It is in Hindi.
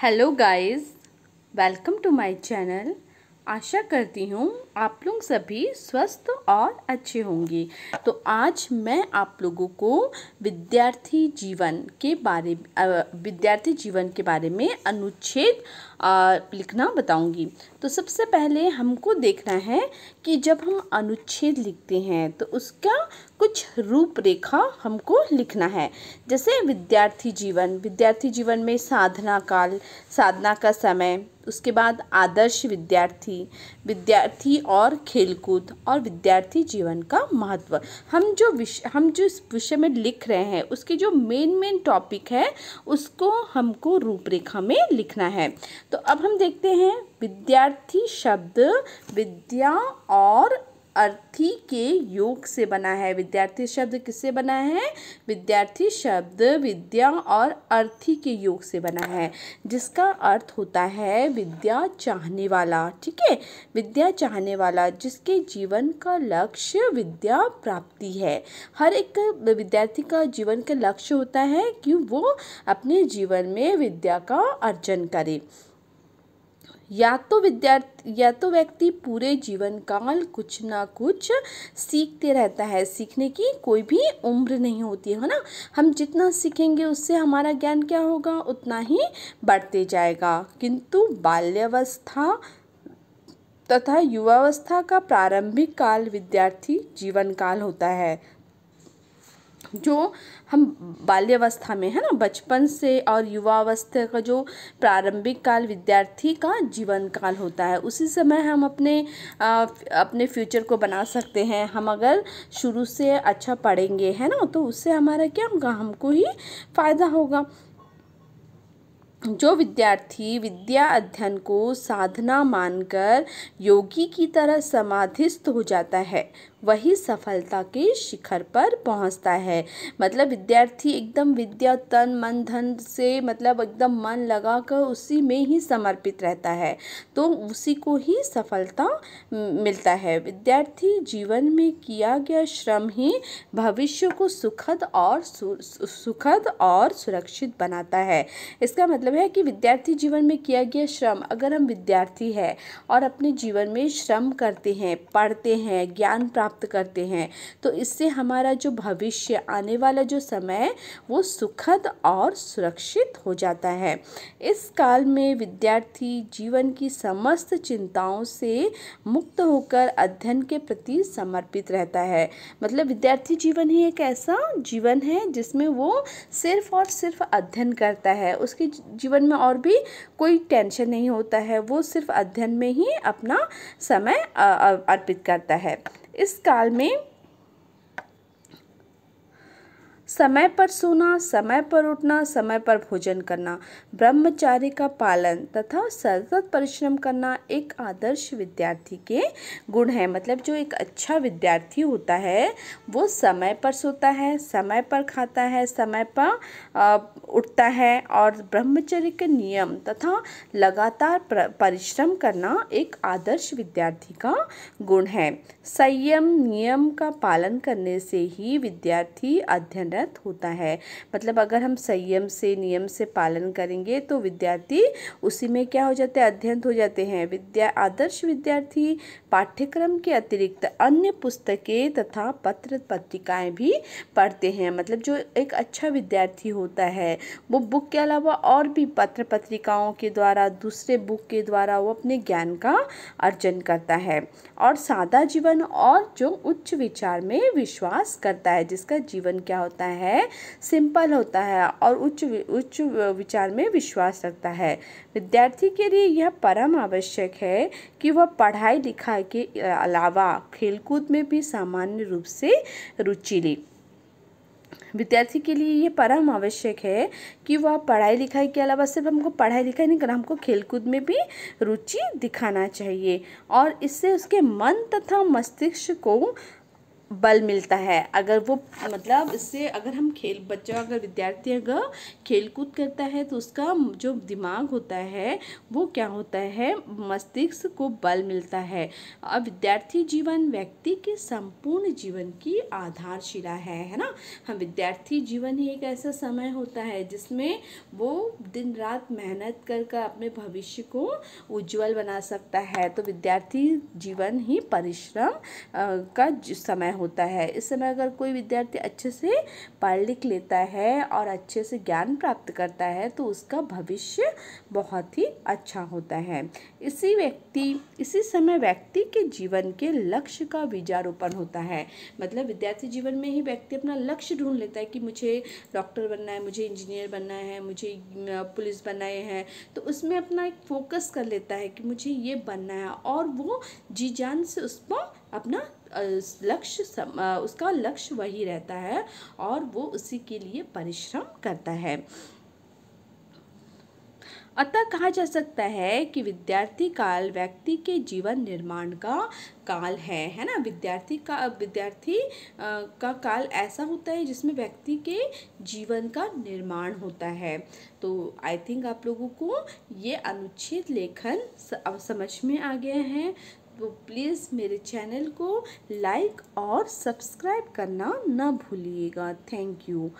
hello guys welcome to my channel आशा करती हूँ आप लोग सभी स्वस्थ और अच्छे होंगे तो आज मैं आप लोगों को विद्यार्थी जीवन के बारे विद्यार्थी जीवन के बारे में अनुच्छेद लिखना बताऊंगी तो सबसे पहले हमको देखना है कि जब हम अनुच्छेद लिखते हैं तो उसका कुछ रूपरेखा हमको लिखना है जैसे विद्यार्थी जीवन विद्यार्थी जीवन में साधना काल साधना का समय उसके बाद आदर्श विद्यार्थी विद्यार्थी और खेलकूद और विद्यार्थी जीवन का महत्व हम जो विषय हम जो इस विषय में लिख रहे हैं उसके जो मेन मेन टॉपिक है उसको हमको रूपरेखा में लिखना है तो अब हम देखते हैं विद्यार्थी शब्द विद्या और अर्थी के योग से बना है विद्यार्थी शब्द किससे बना है विद्यार्थी शब्द विद्या और अर्थी के योग से बना है जिसका अर्थ होता है विद्या चाहने वाला ठीक है विद्या चाहने वाला जिसके जीवन का लक्ष्य विद्या प्राप्ति है हर एक विद्यार्थी का जीवन का लक्ष्य होता है कि वो अपने जीवन में विद्या का अर्जन करे या तो विद्यार्थी या तो व्यक्ति पूरे जीवन काल कुछ ना कुछ सीखते रहता है सीखने की कोई भी उम्र नहीं होती है ना हम जितना सीखेंगे उससे हमारा ज्ञान क्या होगा उतना ही बढ़ते जाएगा किंतु बाल्यावस्था तथा युवावस्था का प्रारंभिक काल विद्यार्थी जीवन काल होता है जो हम बाल्यावस्था में है ना बचपन से और युवावस्था का जो प्रारंभिक काल विद्यार्थी का जीवन काल होता है उसी समय हम अपने आ, अपने फ्यूचर को बना सकते हैं हम अगर शुरू से अच्छा पढ़ेंगे है ना तो उससे हमारा क्या होगा हमको ही फ़ायदा होगा जो विद्यार्थी विद्या अध्ययन को साधना मानकर योगी की तरह समाधिस्थ हो जाता है वही सफलता के शिखर पर पहुंचता है मतलब विद्यार्थी एकदम विद्या तन मन धन से मतलब एकदम मन लगाकर उसी में ही समर्पित रहता है तो उसी को ही सफलता मिलता है विद्यार्थी जीवन में किया गया श्रम ही भविष्य को सुखद और सुखद और सुरक्षित बनाता है इसका मतलब है कि विद्यार्थी जीवन में किया गया श्रम अगर हम विद्यार्थी हैं और अपने जीवन में श्रम करते हैं पढ़ते हैं ज्ञान प्राप्त करते हैं तो इससे हमारा जो भविष्य आने वाला जो समय वो सुखद और सुरक्षित हो जाता है इस काल में विद्यार्थी जीवन की समस्त चिंताओं से मुक्त होकर अध्ययन के प्रति समर्पित रहता है मतलब विद्यार्थी जीवन ही एक ऐसा जीवन है जिसमें वो सिर्फ और सिर्फ अध्ययन करता है उसके जीवन में और भी कोई टेंशन नहीं होता है वो सिर्फ अध्ययन में ही अपना समय अर्पित करता है इस काल में समय पर सोना समय पर उठना समय पर भोजन करना ब्रह्मचार्य का पालन तथा सतत परिश्रम करना एक आदर्श विद्यार्थी के गुण है मतलब जो एक अच्छा विद्यार्थी होता है वो समय पर सोता है समय पर खाता है समय पर उठता है और ब्रह्मचर्य के नियम तथा लगातार परिश्रम करना एक आदर्श विद्यार्थी का गुण है संयम नियम का पालन करने से ही विद्यार्थी अध्ययनरत गलत होता है मतलब अगर हम संयम से नियम से पालन करेंगे तो विद्यार्थी उसी में क्या हो जाते हैं अध्ययन हो जाते हैं विद्या आदर्श विद्यार्थी पाठ्यक्रम के अतिरिक्त अन्य पुस्तकें तथा पत्र पत्रिकाएं भी पढ़ते हैं मतलब जो एक अच्छा विद्यार्थी होता है वो बुक के अलावा और भी पत्र पत्रिकाओं के द्वारा दूसरे बुक के द्वारा वो अपने ज्ञान का अर्जन करता है और सादा जीवन और जो उच्च विचार में विश्वास करता है जिसका जीवन क्या होता है होता है सिंपल होता है और उच्च उच्च विचार में विश्वास रखता है विद्यार्थी के लिए यह परम आवश्यक है कि वह पढ़ाई लिखाई के अलावा खेलकूद में भी सामान्य रूप से रुचि ले विद्यार्थी के लिए ये परम आवश्यक है कि वह पढ़ाई लिखाई के अलावा सिर्फ हमको पढ़ाई लिखाई नहीं करना हमको खेलकूद में भी रुचि दिखाना चाहिए और इससे उसके मन तथा मस्तिष्क को बल मिलता है अगर वो मतलब इससे अगर हम खेल बच्चा अगर विद्यार्थी अगर खेल कूद करता है तो उसका जो दिमाग होता है वो क्या होता है मस्तिष्क को बल मिलता है और विद्यार्थी जीवन व्यक्ति के संपूर्ण जीवन की आधारशिला है है ना हम हाँ, विद्यार्थी जीवन ही एक ऐसा समय होता है जिसमें वो दिन रात मेहनत कर कर अपने भविष्य को उज्ज्वल बना सकता है तो विद्यार्थी जीवन ही परिश्रम का समय होता है इस समय अगर कोई विद्यार्थी अच्छे से पढ़ लिख लेता है और अच्छे से ज्ञान प्राप्त करता है तो उसका भविष्य बहुत ही अच्छा होता है इसी व्यक्ति इसी समय व्यक्ति के जीवन के लक्ष्य का बीजारोपण होता है मतलब विद्यार्थी जीवन में ही व्यक्ति अपना लक्ष्य ढूंढ लेता है कि मुझे डॉक्टर बनना है मुझे इंजीनियर बनना है मुझे पुलिस बनाए हैं तो उसमें अपना एक फोकस कर लेता है कि मुझे ये बनना है और वो जी जान से उस पर अपना लक्ष्य उसका लक्ष्य वही रहता है और वो उसी के लिए परिश्रम करता है अतः कहा जा सकता है कि विद्यार्थी काल व्यक्ति के जीवन निर्माण का काल है है ना विद्यार्थी का विद्यार्थी का काल ऐसा होता है जिसमें व्यक्ति के जीवन का निर्माण होता है तो आई थिंक आप लोगों को ये अनुच्छेद लेखन समझ में आ गया है वो तो प्लीज़ मेरे चैनल को लाइक और सब्सक्राइब करना ना भूलिएगा थैंक यू